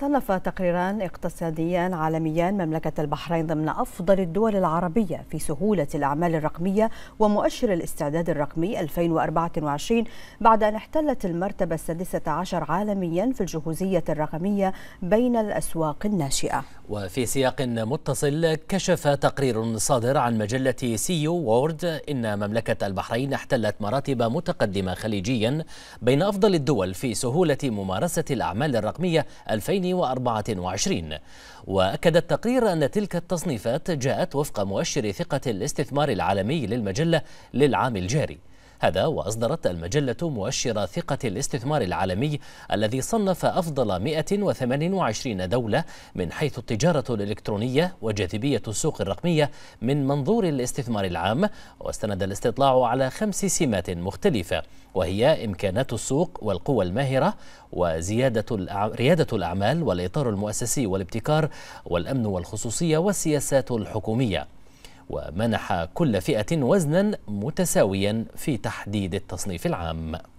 صنف تقريران اقتصاديان عالميان مملكة البحرين ضمن أفضل الدول العربية في سهولة الأعمال الرقمية ومؤشر الاستعداد الرقمي 2024 بعد أن احتلت المرتبة السادسة عشر عالميا في الجهوزية الرقمية بين الأسواق الناشئة وفي سياق متصل كشف تقرير صادر عن مجلة سيو وورد إن مملكة البحرين احتلت مراتب متقدمة خليجيا بين أفضل الدول في سهولة ممارسة الأعمال الرقمية 2024 2024 وأكد التقرير أن تلك التصنيفات جاءت وفق مؤشر ثقة الاستثمار العالمي للمجلة للعام الجاري هذا وأصدرت المجلة مؤشر ثقة الاستثمار العالمي الذي صنف أفضل 128 دولة من حيث التجارة الإلكترونية وجاذبية السوق الرقمية من منظور الاستثمار العام واستند الاستطلاع على خمس سمات مختلفة وهي إمكانات السوق والقوى الماهرة وزيادة ريادة الأعمال والإطار المؤسسي والابتكار والأمن والخصوصية والسياسات الحكومية ومنح كل فئة وزنا متساويا في تحديد التصنيف العام